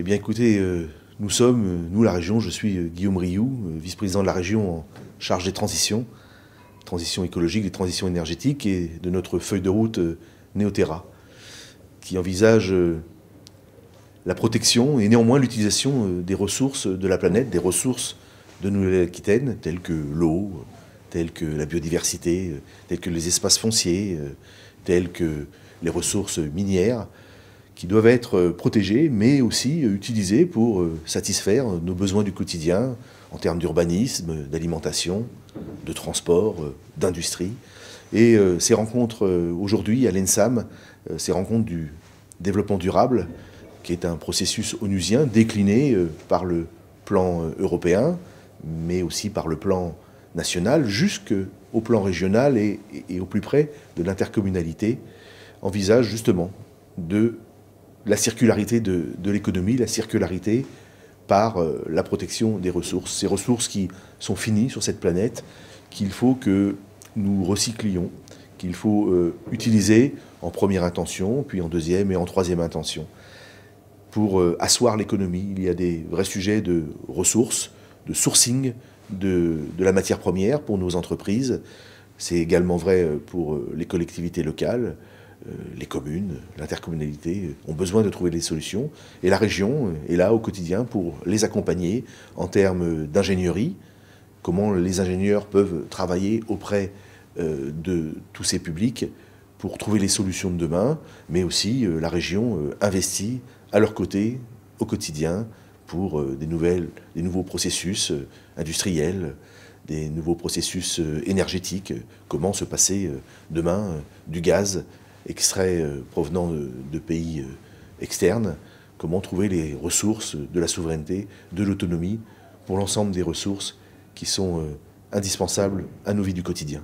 Eh bien écoutez, euh, nous sommes, euh, nous la région, je suis euh, Guillaume Rioux, vice-président de la région en charge des transitions, transitions écologiques, des transitions énergétiques et de notre feuille de route Néoterra, qui envisage la protection et néanmoins l'utilisation des ressources de la planète, des ressources de Nouvelle-Aquitaine, telles que l'eau, telles que la biodiversité, telles que les espaces fonciers, telles que les ressources minières, qui doivent être euh, protégés, mais aussi euh, utilisés pour euh, satisfaire nos besoins du quotidien en termes d'urbanisme, d'alimentation, de transport, d'industrie. Et ces rencontres aujourd'hui à l'ENSAM, ces rencontres du développement durable, qui est un processus onusien décliné par le plan européen, mais aussi par le plan national, jusqu'au plan régional et, au plus près de l'intercommunalité, envisage justement de la circularité de, l'économie, la circularité par euh, la protection des ressources. Ces ressources qui sont finies sur cette planète, qu'il faut que nous recyclions, qu'il faut euh, utiliser en première intention, puis en deuxième et en troisième intention. Pour euh, asseoir l'économie, il y a des vrais sujets de ressources, de sourcing de, de la matière première pour nos entreprises. C'est également vrai pour les collectivités locales. Euh, les communes, l'intercommunalité euh, ont besoin de trouver des solutions. Et la région euh, est là au quotidien pour les accompagner en termes d'ingénierie, comment les ingénieurs peuvent travailler auprès de tous ces publics pour trouver les solutions de demain, mais aussi la région investit à leur côté au quotidien pour des, nouvelles, des nouveaux processus industriels, des nouveaux processus énergétiques, comment se passer demain du gaz extraits euh, provenant de, pays euh, externes, comment trouver les ressources de la souveraineté, de l'autonomie, pour l'ensemble des ressources qui sont euh, indispensables à nos vies du quotidien.